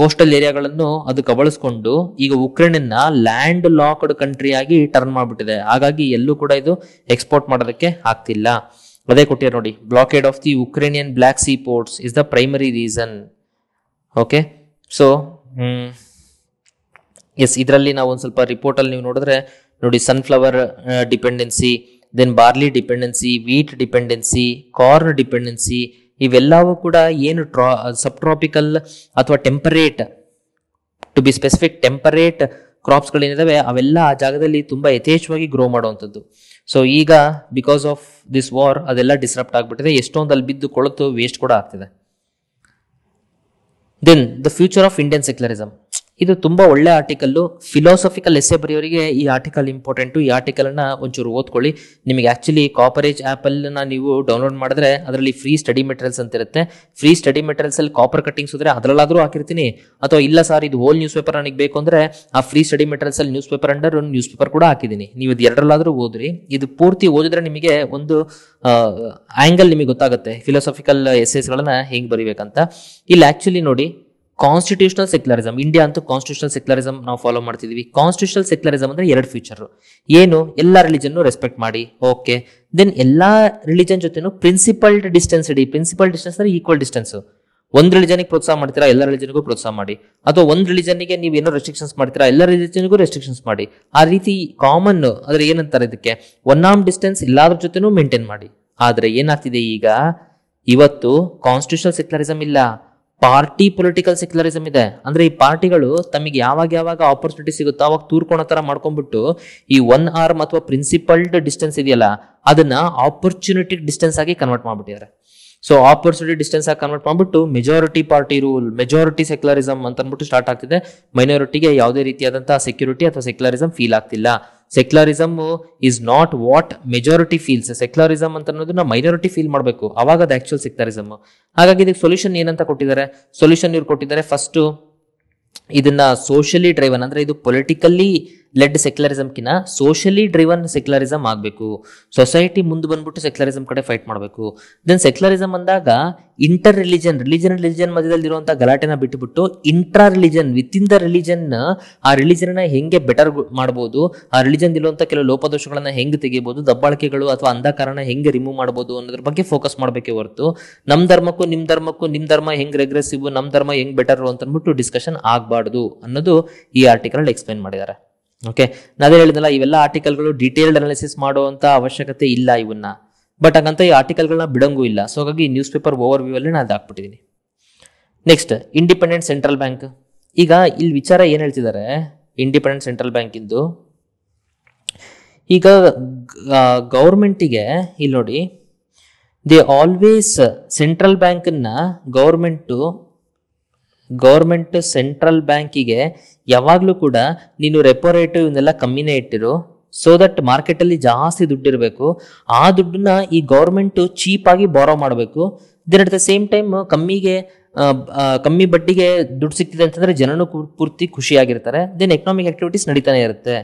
ಕೋಸ್ಟಲ್ ಏರಿಯಾಗಳನ್ನು ಅದು ಬಳಸ್ಕೊಂಡು ಈಗ ಉಕ್ರೇನನ್ನ ಲ್ಯಾಂಡ್ ಲಾಕ್ಡ್ ಆಗಿ ಟರ್ನ್ ಮಾಡಿಬಿಟ್ಟಿದೆ ಹಾಗಾಗಿ ಎಲ್ಲೂ ಕೂಡ ಇದು ಎಕ್ಸ್ಪೋರ್ಟ್ ಮಾಡೋದಕ್ಕೆ ಆಗ್ತಿಲ್ಲ ಅದೇ ಕೊಟ್ಟಿದ್ದಾರೆ ನೋಡಿ blockade of the Ukrainian black sea ports is the primary reason okay so yes ಇದರಲ್ಲಿ ನಾವು ಒಂದು ಸ್ವಲ್ಪ ರಿಪೋರ್ಟಲ್ಲಿ ನೀವು ನೋಡಿದ್ರೆ ನೋಡಿ sunflower dependency then barley dependency wheat dependency corn dependency ಇವೆಲ್ಲವೂ ಕೂಡ ಏನು ಟ್ರಾ ಸಬ್ ಟ್ರಾಪಿಕಲ್ ಅಥವಾ temperate to be specific temperate ಕ್ರಾಪ್ಸ್ಗಳೇನಿದಾವೆ ಅವೆಲ್ಲ ಆ ಜಾಗದಲ್ಲಿ ತುಂಬ ಯಥೇಚ್ಛವಾಗಿ ಗ್ರೋ ಮಾಡುವಂಥದ್ದು ಸೊ ಈಗ ಬಿಕಾಸ್ ಆಫ್ ದಿಸ್ ವಾರ್ ಅದೆಲ್ಲ ಡಿಸ್ರಪ್ಟ್ ಆಗಿಬಿಟ್ಟಿದೆ ಎಷ್ಟೊಂದು ಅಲ್ಲಿ ಬಿದ್ದು ಕೊಳತು ವೇಸ್ಟ್ ಕೂಡ ಆಗ್ತಿದೆ then the future of Indian secularism ಇದು ತುಂಬಾ ಒಳ್ಳೆ ಆರ್ಟಿಕಲ್ಲು ಫಿಲಾಸಫಿಕಲ್ ಎಸ್ಸೆ ಬರೆಯೋರಿಗೆ ಈ ಆರ್ಟಿಕಲ್ ಇಂಪಾರ್ಟೆಂಟು ಈ ಆರ್ಟಿಕಲನ್ನು ಒಂಚೂರು ಓದ್ಕೊಳ್ಳಿ ನಿಮಗೆ ಆ್ಯಕ್ಚುಲಿ ಕಾಪರೇಜ್ ಆ್ಯಪಲ್ನ ನೀವು ಡೌನ್ಲೋಡ್ ಮಾಡಿದ್ರೆ ಅದರಲ್ಲಿ ಫ್ರೀ ಸ್ಟಡಿ ಮೆಟೀರಿಯಲ್ಸ್ ಅಂತ ಇರುತ್ತೆ ಫ್ರೀ ಸ್ಟಡಿ ಮೆಟೀರಿಯಲ್ಸಲ್ಲಿ ಕಾಪರ್ ಕಟಿಂಗ್ಸ್ ಇದ್ರೆ ಅದರಲ್ಲಾದರೂ ಹಾಕಿರ್ತೀನಿ ಅಥವಾ ಇಲ್ಲ ಸರ್ ಇದು ಹೋಲ್ ನ್ಯೂಸ್ ಪೇಪರ್ ನನಗೆ ಬೇಕು ಅಂದರೆ ಆ ಫ್ರೀ ಸ್ಟಡಿ ಮೆಟೀರಿಯಲ್ಸಲ್ಲಿ ನ್ಯೂಸ್ ಪೇಪರ್ ಅಂಡರ್ ಒಂದು ನ್ಯೂಸ್ ಪೇಪರ್ ಕೂಡ ಹಾಕಿದ್ದೀನಿ ನೀವು ಇದು ಎರಡರಲ್ಲಾದರೂ ಓದ್ರಿ ಇದು ಪೂರ್ತಿ ಓದಿದ್ರೆ ನಿಮಗೆ ಒಂದು ಆ್ಯಂಗಲ್ ನಿಮಗೆ ಗೊತ್ತಾಗುತ್ತೆ ಫಿಲಾಸಫಿಕಲ್ ಗಳನ್ನ ಹೆಂಗೆ ಬರೀಬೇಕಂತ ಇಲ್ಲಿ ಆ್ಯಕ್ಚುಲಿ ನೋಡಿ ಕಾನ್ಸ್ಟಿಟ್ಯೂಷನಲ್ ಸೆಕ್ಯುಲರಿಸಮ್ ಇಂಡಿಯಾ ಅಂತೂ ಕಾನ್ಸ್ಟಿಟ್ಯೂಷನಲ್ ಸೆಕ್ಯುಲರಿಸಮ್ ನಾವು ಫಾಲೋ ಮಾಡ್ತಿದೀವಿ ಕಾನ್ಸ್ಟಿಟ್ಯೂಷನಲ್ ಸೆಕ್ಯುಲರಿಸಮ್ ಅಂದ್ರೆ ಎರಡು ಫ್ಯೂಚರ್ ಏನು ಎಲ್ಲ ರಿಲಿಜನ್ನು ರೆಸ್ಪೆಕ್ಟ್ ಮಾಡಿ ಓಕೆ ದೆನ್ ಎಲ್ಲ ರಿಲಿಜನ್ ಜೊತೆನೂ ಪ್ರಿನ್ಸಿಪಲ್ ಡಿಸ್ಟೆನ್ಸ್ ಇಡಿ ಪ್ರಿನ್ಸಿಪಲ್ ಡಿಸ್ಟೆನ್ಸ್ ಅಂದ್ರೆ ಈಕ್ವಲ್ ಡಿಸ್ಟೆನ್ಸ್ ಒಂದು ರಿಲಿಜನ್ಗೆ ಪ್ರೋತ್ಸಾಹ ಮಾಡ್ತೀರಾ ಎಲ್ಲ ರಿಲಿಜನ್ಗೂ ಪ್ರೋತ್ಸಾಹ ಮಾಡಿ ಅಥವಾ ಒಂದು ರಿಲಿಜನಿಗೆ ನೀವು ಏನೋ ರೆಸ್ಟ್ರಿಕ್ಷನ್ಸ್ ಮಾಡ್ತೀರಾ ಎಲ್ಲ ರಿಲಿಜನ್ಗೂ ರೆಸ್ಟ್ರಿಕ್ಷನ್ಸ್ ಮಾಡಿ ಆ ರೀತಿ ಕಾಮನ್ ಅಂದ್ರೆ ಏನಂತಾರೆ ಇದಕ್ಕೆ ಒನ್ ಆಮ್ ಡಿಸ್ಟೆನ್ಸ್ ಎಲ್ಲರ ಜೊತೆನೂ ಮೇಂಟೈನ್ ಮಾಡಿ ಆದ್ರೆ ಏನಾಗ್ತಿದೆ ಈಗ ಇವತ್ತು ಕಾನ್ಸ್ಟಿಟ್ಯೂಷನ್ ಸೆಕ್ಯುಲರಿಸಮ್ ಇಲ್ಲ ಪಾರ್ಟಿ ಪೊಲಿಟಿಕಲ್ ಸೆಕ್ಯುಲರಿಸಮ್ ಇದೆ ಅಂದ್ರೆ ಈ ಪಾರ್ಟಿಗಳು ತಮಗೆ ಯಾವಾಗ ಯಾವಾಗ ಆಪರ್ಚುನಿಟಿ ಸಿಗುತ್ತೋ ಅವಾಗ ತೂರ್ಕೊಳೋ ತರ ಮಾಡ್ಕೊಂಡ್ಬಿಟ್ಟು ಈ ಒನ್ ಆರ್ಮ್ ಅಥವಾ ಪ್ರಿನ್ಸಿಪಲ್ಡ್ ಡಿಸ್ಟೆನ್ಸ್ ಇದೆಯಲ್ಲ ಅದನ್ನ ಆಪರ್ಚುನಿಟಿ ಡಿಸ್ಟೆನ್ಸ್ ಆಗಿ ಕನ್ವರ್ಟ್ ಮಾಡ್ಬಿಟ್ಟಿದ್ದಾರೆ ಸೊ ಆಪರ್ಚುನಿಟಿ ಡಿಸ್ಟೆನ್ಸ್ ಆಗಿ ಕನ್ವರ್ಟ್ ಮಾಡ್ಬಿಟ್ಟು majority party rule majority secularism ಅಂತ ಅಂದ್ಬಿಟ್ಟು ಸ್ಟಾರ್ಟ್ ಆಗ್ತಿದೆ ಮೈನಾರಿಟಿಗೆ ಯಾವುದೇ ರೀತಿಯಾದಂತಹ ಸೆಕ್ಯೂರಿಟಿ ಅಥವಾ ಸೆಕ್ಯುಲರಿಸಮ್ ಫೀಲ್ ಆಗ್ತಿಲ್ಲ secularism is not what majority feels secularism ಅಂತ ಅನ್ನೋದನ್ನ ಮೈನಾರಿಟಿ ಫೀಲ್ ಮಾಡಬೇಕು ಅವಾಗ ಅದು ಆಕ್ಚುಯಲ್ ಸೆಕ್ಯುಲರಿಸಮ್ ಹಾಗಾಗಿ ಇದಕ್ಕೆ ಸೊಲ್ಯೂಷನ್ ಏನಂತ ಕೊಟ್ಟಿದ್ದಾರೆ ಸೊಲ್ಯೂಷನ್ ಇವ್ರು ಕೊಟ್ಟಿದ್ದಾರೆ ಫಸ್ಟ್ ಇದನ್ನ ಸೋಷಿಯಲಿ ಡ್ರೈವನ್ ಅಂದ್ರೆ ಇದು ಪೊಲಿಟಿಕಲಿ ಲೆಡ್ ಸೆಕ್ಯುಲರಿಸಮ್ಕಿನ್ನ ಸೋಷಲಿ ಡ್ರಿವನ್ ಸೆಕ್ಯುಲರಿಸಮ್ ಆಗಬೇಕು ಸೊಸೈಟಿ ಮುಂದೆ ಬಂದ್ಬಿಟ್ಟು ಸೆಕ್ಯುಲರಿಸಮ್ ಕಡೆ ಫೈಟ್ ಮಾಡಬೇಕು ದೆನ್ ಸೆಕ್ಯುಲರಿಸಮ್ ಅಂದಾಗ ಇಂಟರ್ ರಿಲಿಜನ್ ರಿಲಿಜನ್ ರಿಲಿಜನ್ ಮಧ್ಯದಲ್ಲಿರುವಂಥ ಗಲಾಟೆನ ಬಿಟ್ಟುಬಿಟ್ಟು intra religion within the religion ಆ ರಿಲಿಜನ್ನ ಹೆಂಗೆ ಬೆಟರ್ ಮಾಡ್ಬೋದು ಆ ರಿಲಿಜನ್ ಇರುವಂಥ ಕೆಲವು ಲೋಪದೋಷಗಳನ್ನ ಹೆಂಗೆ ತೆಗಿಬೋದು ದಬ್ಬಾಳಿಕೆಗಳು ಅಥವಾ ಅಂಧಕಾರನ ಹೆಂಗೆ ರಿಮೂವ್ ಮಾಡ್ಬೋದು ಅನ್ನೋದ್ರ ಬಗ್ಗೆ ಫೋಕಸ್ ಮಾಡಬೇಕೇ ಹೊರತು ನಮ್ಮ ಧರ್ಮಕ್ಕೂ ನಿಮ್ಮ ಧರ್ಮಕ್ಕೂ ನಿಮ್ಮ ಧರ್ಮ ಹೆಂಗೆ ರೆಗ್ರೆಸಿವ್ ನಮ್ಮ ಧರ್ಮ ಹೆಂಗೆ ಬೆಟರ್ ಅಂತ ಅಂದ್ಬಿಟ್ಟು ಡಿಸ್ಕಷನ್ ಆಗಬಾರ್ದು ಅನ್ನೋದು ಈ ಆರ್ಟಿಕಲ್ ಎಕ್ಸ್ಪ್ಲೈನ್ ಮಾಡಿದ್ದಾರೆ ಓಕೆ ನಾವೇ ಹೇಳಿದ್ನಲ್ಲ ಇವೆಲ್ಲ ಆರ್ಟಿಕಲ್ಗಳು ಡೀಟೇಲ್ಡ್ ಅನಾಲಿಸಿಸ್ ಮಾಡುವಂತ ಅವಶ್ಯಕತೆ ಇಲ್ಲ ಇವನ್ನ ಬಟ್ ಹಾಗಂತ ಈ ಆರ್ಟಿಕಲ್ಗಳನ್ನ ಬಿಡಂಗೂ ಇಲ್ಲ ಸೊ ಹಾಗಾಗಿ ನ್ಯೂಸ್ ಪೇಪರ್ ಓವರ್ ವ್ಯೂ ಅಲ್ಲಿ ನಾನು ಹಾಕ್ಬಿಟ್ಟಿದ್ದೀನಿ ನೆಕ್ಸ್ಟ್ ಇಂಡಿಪೆಂಡೆಂಟ್ ಸೆಂಟ್ರಲ್ ಬ್ಯಾಂಕ್ ಈಗ ಇಲ್ಲಿ ವಿಚಾರ ಏನು ಹೇಳ್ತಿದ್ದಾರೆ ಇಂಡಿಪೆಂಡೆಂಟ್ ಸೆಂಟ್ರಲ್ ಬ್ಯಾಂಕ್ ಇಂದು ಈಗ ಗೌರ್ಮೆಂಟಿಗೆ ಇಲ್ಲಿ ನೋಡಿ ದೇ ಆಲ್ವೇಸ್ ಸೆಂಟ್ರಲ್ ಬ್ಯಾಂಕನ್ನು ಗೌರ್ಮೆಂಟು ಗೌರ್ಮೆಂಟ್ ಸೆಂಟ್ರಲ್ ಬ್ಯಾಂಕಿಗೆ ಯಾವಾಗಲೂ ಕೂಡ ನೀನು ರೆಪೋ ರೇಟ್ ಇವನ್ನೆಲ್ಲ ಕಮ್ಮಿನೇ ಇಟ್ಟಿರು ಸೊ ದಟ್ ಮಾರ್ಕೆಟಲ್ಲಿ ಜಾಸ್ತಿ ದುಡ್ಡಿರಬೇಕು ಆ ದುಡ್ಡನ್ನ ಈ ಗೌರ್ಮೆಂಟು ಚೀಪಾಗಿ ಬಾರೋ ಮಾಡಬೇಕು then at the same time ಕಮ್ಮಿಗೆ ಕಮ್ಮಿ ಬಡ್ಡಿಗೆ ದುಡ್ಡು ಸಿಗ್ತಿದೆ ಅಂತಂದರೆ ಜನನು ಪೂರ್ತಿ ಖುಷಿಯಾಗಿರ್ತಾರೆ ದೆನ್ ಎಕನಾಮಿಕ್ ಆಕ್ಟಿವಿಟೀಸ್ ನಡೀತಾನೆ ಇರುತ್ತೆ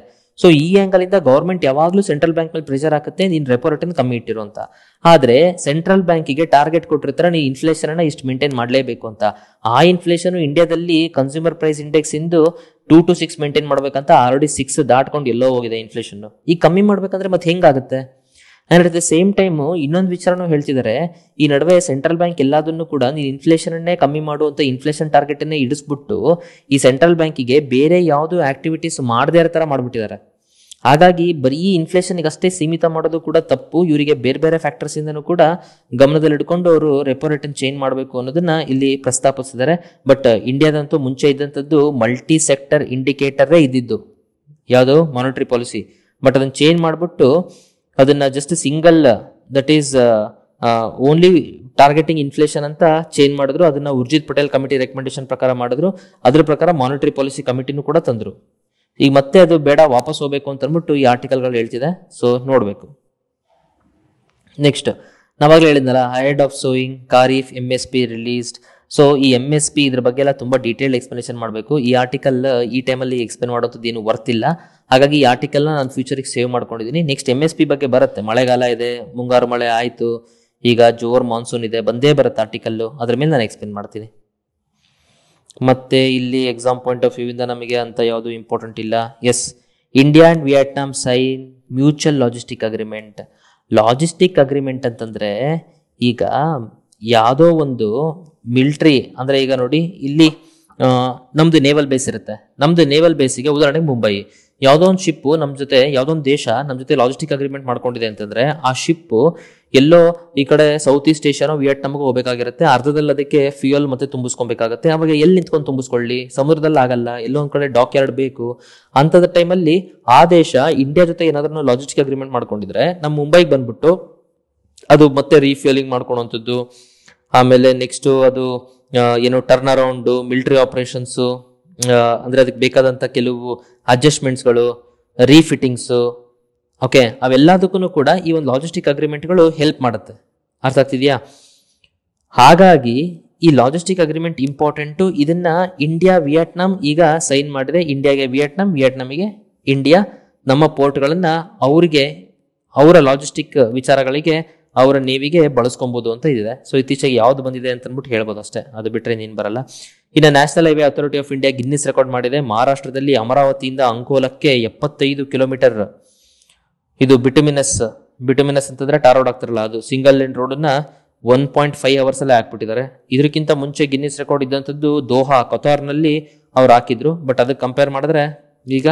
ಸೊ ಈ ಆಂಗಲ್ ಇಂದ ಗೌರ್ಮೆಂಟ್ ಯಾವಾಗಲೂ ಸೆಂಟ್ರಲ್ ಬ್ಯಾಂಕ್ ಮೇಲೆ ಪ್ರೆಷರ್ ಹಾಕುತ್ತೆ ನೀನು ರೆಪೋ ರೇಟ್ ಕಮ್ಮಿ ಇಟ್ಟಿರು ಅಂತ ಆದ್ರೆ ಸೆಂಟ್ರಲ್ ಬ್ಯಾಂಕಿಗೆ ಟಾರ್ಗೆಟ್ ಕೊಟ್ಟಿರ್ತಾರೆ ನೀ ಇನ್ಫ್ಲೇಷನ್ ಅನ್ನ ಇಷ್ಟು ಮೇಂಟೈನ್ ಮಾಡಲೇಬೇಕು ಅಂತ ಆ ಇನ್ಫ್ಲೇಷನ್ ಇಂಡಿಯಾದಲ್ಲಿ ಕನ್ಸ್ಯೂಮರ್ ಪ್ರೈಸ್ ಇಂಡೆಕ್ಸ್ ಇಂದ ಟೂ ಟು ಸಿಕ್ಸ್ ಮೇಂಟೈನ್ ಮಾಡ್ಬೇಕಂತ ಆಲ್ರೆಡಿ ಸಿಕ್ಸ್ ದಾಟ್ಕೊಂಡು ಎಲ್ಲೋ ಹೋಗಿದೆ ಇನ್ಫ್ಲೇಷನ್ ಈಗ ಕಮ್ಮಿ ಮಾಡ್ಬೇಕಂದ್ರೆ ಮತ್ತೆ ಹೆಂಗಾಗುತ್ತೆ and at the same time ಇನ್ನೊಂದು ವಿಚಾರನೂ ಹೇಳ್ತಿದ್ದಾರೆ ಈ ನಡುವೆ ಸೆಂಟ್ರಲ್ ಬ್ಯಾಂಕ್ ಎಲ್ಲದನ್ನು ಕೂಡ ನೀನು ಇನ್ಫ್ಲೇಷನನ್ನೇ ಕಮ್ಮಿ ಮಾಡುವಂಥ ಇನ್ಫ್ಲೇಷನ್ ಟಾರ್ಗೆಟನ್ನೇ ಇಡಿಸ್ಬಿಟ್ಟು ಈ ಸೆಂಟ್ರಲ್ ಬ್ಯಾಂಕಿಗೆ ಬೇರೆ ಯಾವುದು ಆ್ಯಕ್ಟಿವಿಟೀಸ್ ಮಾಡದೇ ಇರೋ ಥರ ಮಾಡಿಬಿಟ್ಟಿದ್ದಾರೆ ಹಾಗಾಗಿ ಬರೀ ಇನ್ಫ್ಲೇಷನ್ಗೆ ಅಷ್ಟೇ ಸೀಮಿತ ಮಾಡೋದು ಕೂಡ ತಪ್ಪು ಇವರಿಗೆ ಬೇರೆ ಬೇರೆ ಫ್ಯಾಕ್ಟರ್ಸಿಂದನೂ ಕೂಡ ಗಮನದಲ್ಲಿಟ್ಕೊಂಡು ಅವರು ರೆಪೋ ರೇಟನ್ನು ಚೇಂಜ್ ಮಾಡಬೇಕು ಅನ್ನೋದನ್ನ ಇಲ್ಲಿ ಪ್ರಸ್ತಾಪಿಸಿದ್ದಾರೆ ಬಟ್ ಇಂಡಿಯಾದಂತೂ ಮುಂಚೆ ಇದ್ದಂಥದ್ದು ಮಲ್ಟಿ ಸೆಕ್ಟರ್ ಇಂಡಿಕೇಟರೇ ಇದ್ದಿದ್ದು ಯಾವುದು ಮಾನಿಟರಿ ಪಾಲಿಸಿ ಬಟ್ ಅದನ್ನು ಚೇಂಜ್ ಮಾಡಿಬಿಟ್ಟು ಅದನ್ನ just single that is only targeting inflation ಅಂತ ಚೇಂಜ್ ಮಾಡಿದ್ರು ಅದನ್ನ ಉರ್ಜಿತ್ ಪಟೇಲ್ ಕಮಿಟಿ ರೆಕಮೆಂಡೇಶನ್ ಪ್ರಕಾರ ಮಾಡಿದ್ರು ಅದ್ರ ಪ್ರಕಾರ ಮಾನಿಟರಿ ಪಾಲಿಸಿ ಕಮಿಟಿನೂ ಕೂಡ ತಂದ್ರು ಈಗ ಮತ್ತೆ ಅದು ಬೇಡ ವಾಪಸ್ ಹೋಗ್ಬೇಕು ಅಂತ ಅಂದ್ಬಿಟ್ಟು ಈ ಆರ್ಟಿಕಲ್ಗಳು ಹೇಳ್ತಿದೆ ಸೊ ನೋಡಬೇಕು ನೆಕ್ಸ್ಟ್ ನಾವಾಗಲೇ ಹೇಳಿದ್ನಲ್ಲ hike of sowing kharif M S P released so ಈ ಎಮ್ ಎಸ್ ಪಿ ಇದ್ರ ಬಗ್ಗೆ ಎಲ್ಲ ತುಂಬಾ ಡೀಟೇಲ್ ಎಕ್ಸ್ಪ್ಲನೇಷನ್ ಮಾಡಬೇಕು ಈ ಆರ್ಟಿಕಲ್ ಈ ಟೈಮಲ್ಲಿ ಎಕ್ಸ್ಪ್ಲೇನ್ ಮಾಡೋದು ಏನು ವರ್ತಿಲ್ಲ ಹಾಗಾಗಿ ಈ ಆರ್ಟಿಕಲ್ನ ನಾನು ಫ್ಯೂಚರಿಗೆ ಸೇವ್ ಮಾಡ್ಕೊಂಡಿದ್ದೀನಿ ನೆಕ್ಸ್ಟ್ ಎಮ್ ಎಸ್ ಪಿ ಬಗ್ಗೆ ಬರುತ್ತೆ ಮಳೆಗಾಲ ಇದೆ ಮುಂಗಾರು ಮಳೆ ಆಯಿತು ಈಗ ಜೋರ್ ಮಾನ್ಸೂನ್ ಇದೆ ಬಂದೇ ಬರುತ್ತೆ ಆರ್ಟಿಕಲ್ಲು ಅದ್ರ ಮೇಲೆ ನಾನು ಎಕ್ಸ್ಪ್ಲೇನ್ ಮಾಡ್ತೀನಿ ಮತ್ತೆ ಇಲ್ಲಿ ಎಕ್ಸಾಮ್ ಪಾಯಿಂಟ್ ಆಫ್ ವ್ಯೂ ಇಂದ ನಮಗೆ ಅಂತ ಯಾವುದು ಇಂಪಾರ್ಟೆಂಟ್ ಇಲ್ಲ yes India and Vietnam sign mutual logistic agreement logistic agreement ಅಂತಂದರೆ ಈಗ ಯಾವುದೋ ಒಂದು ಮಿಲ್ಟ್ರಿ ಅಂದರೆ ಈಗ ನೋಡಿ ಇಲ್ಲಿ ನಮ್ಮದು ನೇವಲ್ ಬೇಸ್ ಇರುತ್ತೆ ನಮ್ಮದು ನೇವಲ್ ಬೇಸಿಗೆ ಉದಾಹರಣೆಗೆ ಮುಂಬೈ ಯಾವುದೋ ಒಂದು ಶಿಪ್ಪು ನಮ್ಮ ಜೊತೆ ಯಾವುದೋ ಒಂದು ದೇಶ ನಮ್ಮ ಜೊತೆ ಲಾಜಿಸ್ಟಿಕ್ ಅಗ್ರಿಮೆಂಟ್ ಮಾಡ್ಕೊಂಡಿದೆ ಅಂತಂದರೆ ಆ ಶಿಪ್ಪು ಎಲ್ಲೋ ಈ ಕಡೆ ಸೌತ್ ಈಸ್ಟ್ ಏಷ್ಯಾನೋ ವಿಯೆಟ್ನಾಮ್ಗೆ ಹೋಗಬೇಕಾಗಿರುತ್ತೆ ಅರ್ಧದಲ್ಲಿ ಅದಕ್ಕೆ ಫ್ಯೂಯಲ್ ಮತ್ತೆ ತುಂಬಿಸ್ಕೊಬೇಕಾಗತ್ತೆ ಅವಾಗ ಎಲ್ಲಿ ನಿಂತ್ಕೊಂಡು ತುಂಬಿಸ್ಕೊಳ್ಳಿ ಸಮುದ್ರದಲ್ಲಿ ಆಗಲ್ಲ ಎಲ್ಲೋ ಒಂದು ಕಡೆ ಡಾಕ್ ಯಾರ್ಡ್ ಬೇಕು ಅಂಥದ್ದು ಟೈಮಲ್ಲಿ ಆ ದೇಶ ಇಂಡಿಯಾ ಜೊತೆ ಏನಾದ್ರೂ ಲಾಜಿಸ್ಟಿಕ್ ಅಗ್ರಿಮೆಂಟ್ ಮಾಡ್ಕೊಂಡಿದ್ರೆ ನಮ್ಮ ಮುಂಬೈಗೆ ಬಂದ್ಬಿಟ್ಟು ಅದು ಮತ್ತೆ ರೀಫ್ಯೂಲಿಂಗ್ ಮಾಡ್ಕೊಳೋಂಥದ್ದು ಆಮೇಲೆ ನೆಕ್ಸ್ಟು ಅದು ಏನು ಟರ್ನ್ ಅರೌಂಡು ಮಿಲಿಟರಿ ಆಪರೇಷನ್ಸ್ ಅಂದರೆ ಅದಕ್ಕೆ ಬೇಕಾದಂಥ ಕೆಲವು ಅಡ್ಜಸ್ಟ್ಮೆಂಟ್ಸ್ಗಳು ರೀಫಿಟ್ಟಿಂಗ್ಸು ಓಕೆ ಅವೆಲ್ಲದಕ್ಕೂ ಕೂಡ ಈ ಒಂದು ಲಾಜಿಸ್ಟಿಕ್ ಅಗ್ರಿಮೆಂಟ್ಗಳು ಹೆಲ್ಪ್ ಮಾಡುತ್ತೆ ಅರ್ಥ ಆಗ್ತಿದೆಯಾ ಹಾಗಾಗಿ ಈ ಲಾಜಿಸ್ಟಿಕ್ ಅಗ್ರಿಮೆಂಟ್ ಇಂಪಾರ್ಟೆಂಟು ಇದನ್ನ ಇಂಡಿಯಾ ವಿಯೆಟ್ನಾಂ ಈಗ ಸೈನ್ ಮಾಡಿದೆ ಇಂಡಿಯಾಗೆ ವಿಯೆಟ್ನಾಂ ವಿಯೆಟ್ನಾಮಿಗೆ ಇಂಡಿಯಾ ನಮ್ಮ ಪೋರ್ಟ್ಗಳನ್ನು ಅವರಿಗೆ ಅವರ ಲಾಜಿಸ್ಟಿಕ್ ವಿಚಾರಗಳಿಗೆ ಅವರ ನೀವಿಗೆ ಬಳಸ್ಕೊಬೋದು ಅಂತ ಇದೆ ಸೊ ಇತ್ತೀಚೆಗೆ ಯಾವ್ದು ಬಂದಿದೆ ಅಂತ ಅಂದ್ಬಿಟ್ಟು ಹೇಳ್ಬೋದು ಅಷ್ಟೇ ಅದು ಬಿಟ್ರೆ ನೀನು ಬರಲ್ಲ ಇನ್ನು National Highway Authority of India Guinness record ಮಾಡಿದೆ ಮಹಾರಾಷ್ಟ್ರದಲ್ಲಿ ಅಮರಾವತಿಯಿಂದ ಅಂಕೋಲಕ್ಕೆ ಎಪ್ಪತ್ತೈದು ಕಿಲೋಮೀಟರ್ ಇದು ಬಿಟಮಿನಸ್ ಬಿಟಮಿನಸ್ ಅಂತಂದ್ರೆ ಟಾರ್ ರೋಡ್ ಆಗ್ತಿರಲ್ಲ ಅದು ಸಿಂಗಲ್ ಲೇನ್ ರೋಡನ್ನ ಒನ್ ಪಾಯಿಂಟ್ ಫೈವ್ ಅವರ್ಸ್ ಅಲ್ಲಿ ಹಾಕ್ಬಿಟ್ಟಿದ್ದಾರೆ ಇದಕ್ಕಿಂತ ಮುಂಚೆ ಗಿನ್ನಿಸ್ ರೆಕಾರ್ಡ್ ಇದ್ದಂಥದ್ದು ದೋಹಾ ಕತಾರ್ನಲ್ಲಿ ಅವ್ರು ಹಾಕಿದ್ರು ಬಟ್ ಅದಕ್ಕೆ ಕಂಪೇರ್ ಮಾಡಿದ್ರೆ ಈಗ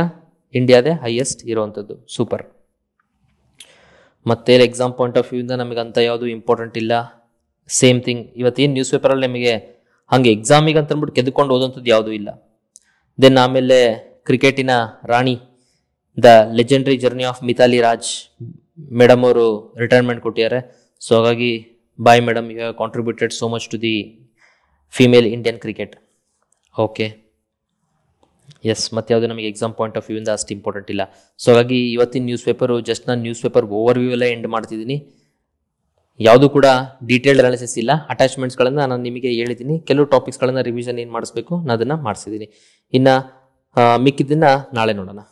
ಇಂಡಿಯಾದೇ ಹೈಯೆಸ್ಟ್ ಇರುವಂಥದ್ದು ಸೂಪರ್ ಮತ್ತು ಎಕ್ಸಾಮ್ ಪಾಯಿಂಟ್ ಆಫ್ ವ್ಯೂಯಿಂದ ನಮಗೆ ಅಂತ ಯಾವುದು ಇಂಪಾರ್ಟೆಂಟ್ ಇಲ್ಲ ಸೇಮ್ ಥಿಂಗ್ ಇವತ್ತೇನು ನ್ಯೂಸ್ ಪೇಪರಲ್ಲಿ ನಿಮಗೆ ಹಂಗೆ ಎಕ್ಸಾಮಿಗೆ ಅಂತ ಅಂದ್ಬಿಟ್ಟು ಕೆದ್ಕೊಂಡು ಓದೋಂಥದ್ದು ಯಾವುದೂ ಇಲ್ಲ ದೆನ್ ಆಮೇಲೆ ಕ್ರಿಕೆಟಿನ ರಾಣಿ the legendary journey of Mithali Raj madam ಅವರು ರಿಟೈರ್ಮೆಂಟ್ ಕೊಟ್ಟಿದ್ದಾರೆ ಸೊ ಹಾಗಾಗಿ bye madam you have contributed so much to the female Indian cricket okay yes ಮತ್ತೆ ಯಾವುದು ನಮಗೆ ಎಕ್ಸಾಮ್ ಪಾಯಿಂಟ್ ಆಫ್ ಇಂದ ಅಷ್ಟು ಇಂಪಾರ್ಟೆಂಟ್ ಇಲ್ಲ ಸೊ ಹಾಗಾಗಿ ಇವತ್ತಿನ ನ್ಯೂಸ್ ಪೇಪರು ಜಸ್ಟ್ ನಾನು ನ್ಯೂಸ್ ಪೇಪರ್ ಓವರ್ ವ್ಯೂ ಎಲ್ಲ ಎಂಡ್ ಮಾಡ್ತಿದ್ದೀನಿ ಯಾವುದು ಕೂಡ ಡೀಟೇಲ್ಡ್ ಅನಾಲಿಸಿಸ್ ಇಲ್ಲ ಅಟ್ಯಾಚ್ಮೆಂಟ್ಸ್ಗಳನ್ನು ನಾನು ನಿಮಗೆ ಹೇಳಿದ್ದೀನಿ ಕೆಲವು ಟಾಪಿಕ್ಸ್ಗಳನ್ನು ರಿವಿಷನ್ ಏನು ಮಾಡಿಸ್ಬೇಕು ನಾನು ಅದನ್ನು ಮಾಡಿಸಿದ್ದೀನಿ ಇನ್ನು ಮಿಕ್ಕಿದ್ದನ್ನು ನಾಳೆ ನೋಡೋಣ